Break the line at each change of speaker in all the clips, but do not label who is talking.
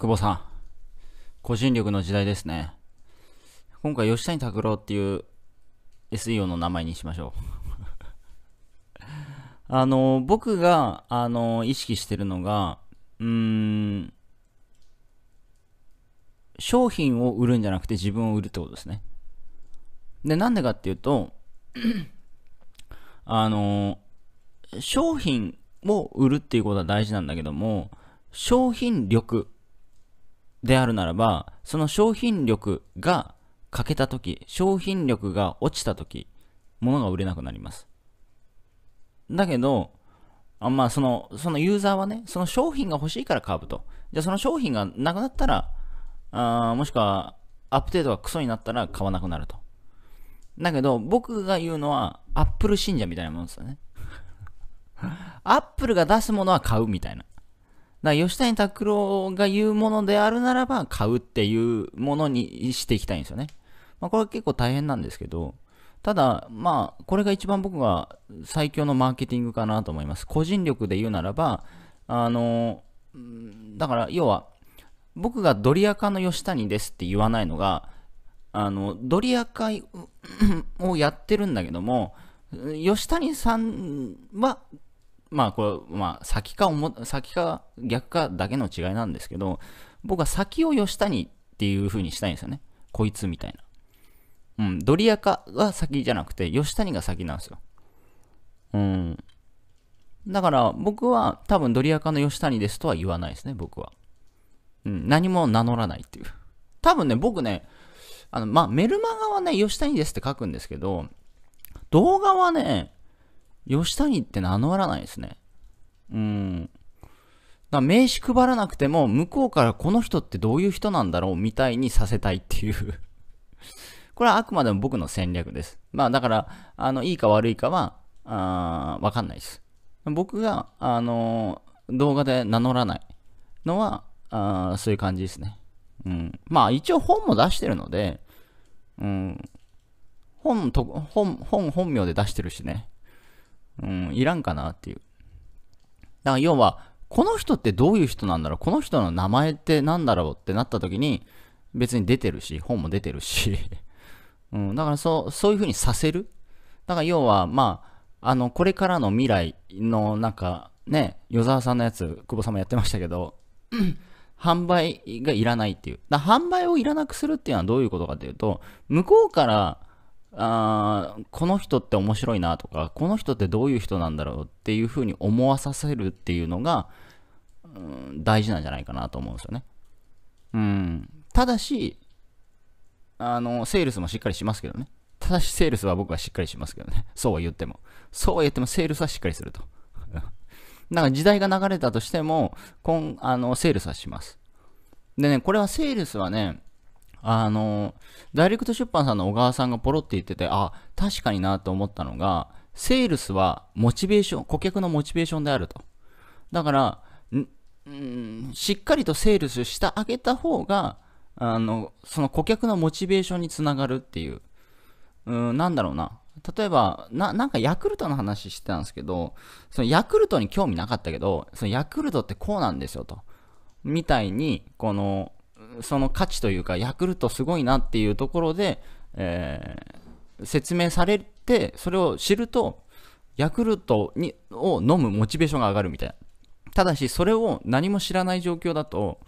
久保さん。個人力の時代ですね。今回、吉谷拓郎っていう SEO の名前にしましょう。あの、僕が、あの、意識してるのが、うん、商品を売るんじゃなくて自分を売るってことですね。で、なんでかっていうと、あの、商品を売るっていうことは大事なんだけども、商品力であるならば、その商品力が欠けた時、商品力が落ちた時、物が売れなくなります。だけど、あまあ、その、そのユーザーはね、その商品が欲しいから買うと。じゃあその商品がなくなったら、あもしくはアップデートがクソになったら買わなくなると。だけど、僕が言うのは、アップル信者みたいなもんですよね。アップルが出すものは買うみたいな。だから吉谷拓郎が言うものであるならば買うっていうものにしていきたいんですよね。まあ、これは結構大変なんですけど、ただ、まあ、これが一番僕が最強のマーケティングかなと思います。個人力で言うならば、あの、だから要は、僕がドリアカの吉谷ですって言わないのが、あの、ドリア会をやってるんだけども、吉谷さんはまあこれ、まあ先かも、先か逆かだけの違いなんですけど、僕は先を吉谷っていう風にしたいんですよね。こいつみたいな。うん、ドリアカが先じゃなくて、吉谷が先なんですよ。うん。だから僕は多分ドリアカの吉谷ですとは言わないですね、僕は。うん、何も名乗らないっていう。多分ね、僕ね、あの、まあ、メルマガはね、吉谷ですって書くんですけど、動画はね、吉谷って名乗らないですね。うん。だ名刺配らなくても、向こうからこの人ってどういう人なんだろうみたいにさせたいっていう これはあくまでも僕の戦略です。まあだから、あの、いいか悪いかは、あわかんないです。僕が、あのー、動画で名乗らないのは、あそういう感じですね。うん。まあ一応本も出してるので、うん。本と、本、本、本名で出してるしね。うん、いらんかなっていう。だから要は、この人ってどういう人なんだろうこの人の名前って何だろうってなった時に、別に出てるし、本も出てるし。うん、だからそう、そういうふうにさせる。だから要は、まあ、あの、これからの未来の、なんか、ね、与沢さんのやつ、久保さんもやってましたけど、販売がいらないっていう。だ販売をいらなくするっていうのはどういうことかというと、向こうからあこの人って面白いなとかこの人ってどういう人なんだろうっていうふうに思わさせるっていうのが、うん、大事なんじゃないかなと思うんですよね。うん、ただしあの、セールスもしっかりしますけどね。ただし、セールスは僕はしっかりしますけどね。そうは言っても。そうは言っても、セールスはしっかりすると。だ から時代が流れたとしても、こんあのセールスはします。でね、これはセールスはね、あの、ダイレクト出版さんの小川さんがポロって言ってて、あ、確かになと思ったのが、セールスはモチベーション、顧客のモチベーションであると。だから、んしっかりとセールスしてあげた方が、あの、その顧客のモチベーションにつながるっていう。うん、なんだろうな。例えば、な、なんかヤクルトの話してたんですけど、そのヤクルトに興味なかったけど、そのヤクルトってこうなんですよと。みたいに、この、その価値というか、ヤクルトすごいなっていうところで、えー、説明されて、それを知ると、ヤクルトにを飲むモチベーションが上がるみたいな。ただし、それを何も知らない状況だと、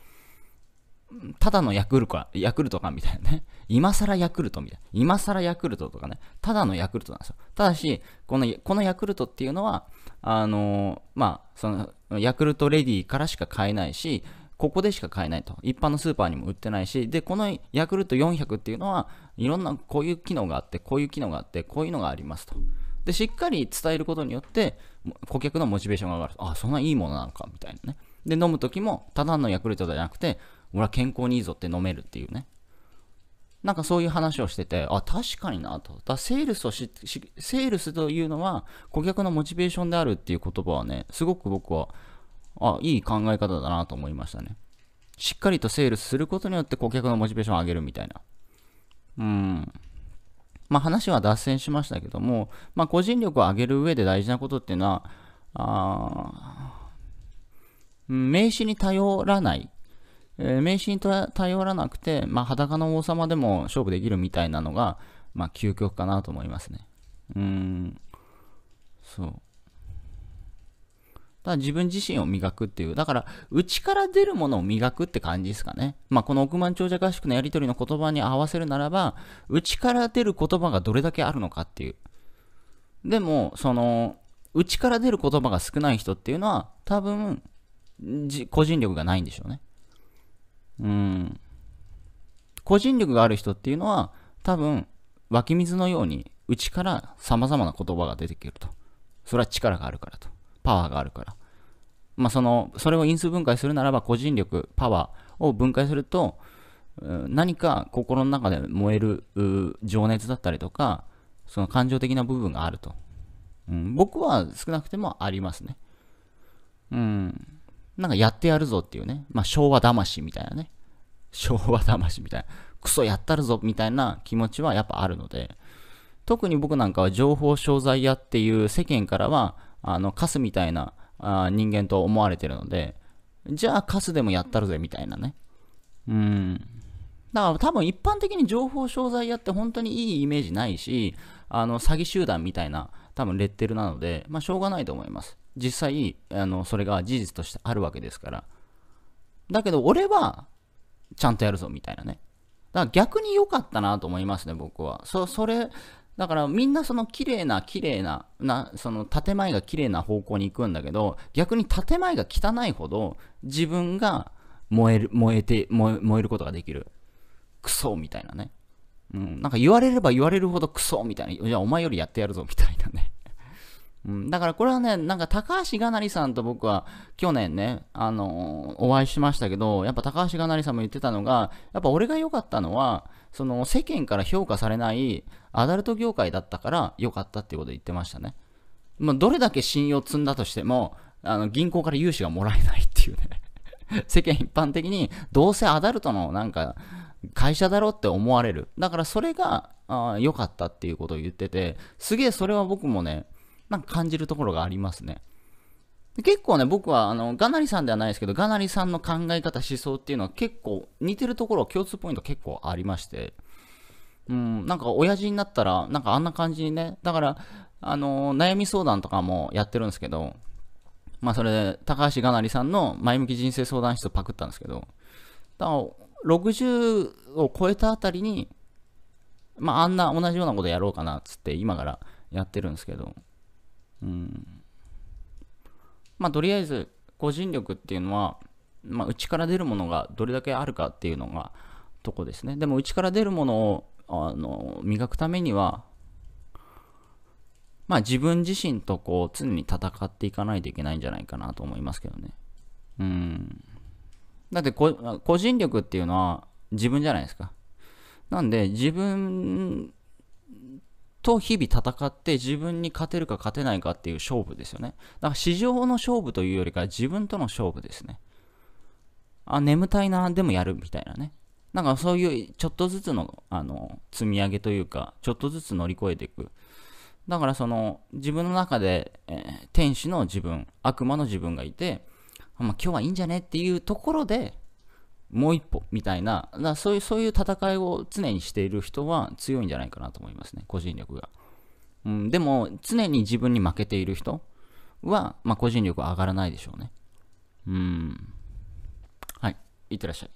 ただのヤクルか、ヤクルトかみたいなね。今更ヤクルトみたいな。今更ヤクルトとかね。ただのヤクルトなんですよ。ただし、この、このヤクルトっていうのは、あのー、まあ、その、ヤクルトレディからしか買えないし、ここでしか買えないと。一般のスーパーにも売ってないし、で、このヤクルト400っていうのは、いろんなこういう機能があって、こういう機能があって、こういうのがありますと。で、しっかり伝えることによって、顧客のモチベーションが上がる。あ、そんないいものなのか、みたいなね。で、飲む時も、ただのヤクルトじゃなくて、俺は健康にいいぞって飲めるっていうね。なんかそういう話をしてて、あ、確かになと。だセールスをし、セールスというのは顧客のモチベーションであるっていう言葉はね、すごく僕はあ、いい考え方だなと思いましたね。しっかりとセールすることによって顧客のモチベーションを上げるみたいな。うん。まあ話は脱線しましたけども、まあ個人力を上げる上で大事なことっていうのは、あ名刺に頼らない。えー、名刺に頼らなくて、まあ裸の王様でも勝負できるみたいなのが、まあ究極かなと思いますね。うん。そう。だ自分自身を磨くっていう。だから、内から出るものを磨くって感じですかね。まあ、この億万長者合宿のやりとりの言葉に合わせるならば、内から出る言葉がどれだけあるのかっていう。でも、その、内から出る言葉が少ない人っていうのは、多分、個人力がないんでしょうね。うん。個人力がある人っていうのは、多分、湧き水のように、内から様々な言葉が出てくると。それは力があるからと。パワーがあるから。まあ、その、それを因数分解するならば、個人力、パワーを分解すると、何か心の中で燃える情熱だったりとか、その感情的な部分があると。うん、僕は少なくてもありますね。うん。なんかやってやるぞっていうね。まあ、昭和魂みたいなね。昭和魂みたいな。クソやったるぞみたいな気持ちはやっぱあるので、特に僕なんかは情報商材屋っていう世間からはあの、カスみたいなあ人間と思われてるので、じゃあカスでもやったるぜみたいなね。うん。だから多分一般的に情報商材屋って本当にいいイメージないし、あの、詐欺集団みたいな多分レッテルなので、まあしょうがないと思います。実際、あの、それが事実としてあるわけですから。だけど俺は、ちゃんとやるぞみたいなね。だから逆に良かったなと思いますね、僕は。そ、それ、だからみんなその綺麗な綺麗な、な、その建前が綺麗な方向に行くんだけど、逆に建前が汚いほど自分が燃える、燃えて、燃え燃えることができる。クソみたいなね。うん、なんか言われれば言われるほどクソみたいな。いや、お前よりやってやるぞみたいなね。うん、だからこれはね、なんか高橋がなりさんと僕は去年ね、あのー、お会いしましたけど、やっぱ高橋がなりさんも言ってたのが、やっぱ俺が良かったのは、その世間から評価されないアダルト業界だったから良かったっていうことを言ってましたね。まあ、どれだけ信用積んだとしても、あの銀行から融資がもらえないっていうね 世間一般的にどうせアダルトのなんか会社だろって思われる。だからそれが良かったっていうことを言ってて、すげえそれは僕もね、なんか感じるところがありますね。結構ね、僕は、あの、ガナリさんではないですけど、ガナリさんの考え方、思想っていうのは結構似てるところ、共通ポイント結構ありまして、うん、なんか親父になったら、なんかあんな感じにね、だから、あの、悩み相談とかもやってるんですけど、まあそれで、高橋がなりさんの前向き人生相談室をパクったんですけど、だから、60を超えたあたりに、まああんな同じようなことやろうかな、つって今からやってるんですけど、まあ、とりあえず、個人力っていうのは、まあ、内から出るものがどれだけあるかっていうのが、とこですね。でも、内から出るものを、あの、磨くためには、まあ、自分自身とこう、常に戦っていかないといけないんじゃないかなと思いますけどね。うん。だって個人力っていうのは自分じゃないですか。なんで自分と日々戦って自分に勝てるか勝てないかっていう勝負ですよね。だから市場の勝負というよりか自分との勝負ですね。あ、眠たいな、でもやるみたいなね。なんかそういうちょっとずつの、あの、積み上げというか、ちょっとずつ乗り越えていく。だからその、自分の中で、えー、天使の自分、悪魔の自分がいて、まあ、今日はいいんじゃねっていうところで、もう一歩みたいな、だそういうそういう戦いを常にしている人は強いんじゃないかなと思いますね、個人力が。うん、でも、常に自分に負けている人は、まあ、個人力は上がらないでしょうね。うん。はい。いってらっしゃい。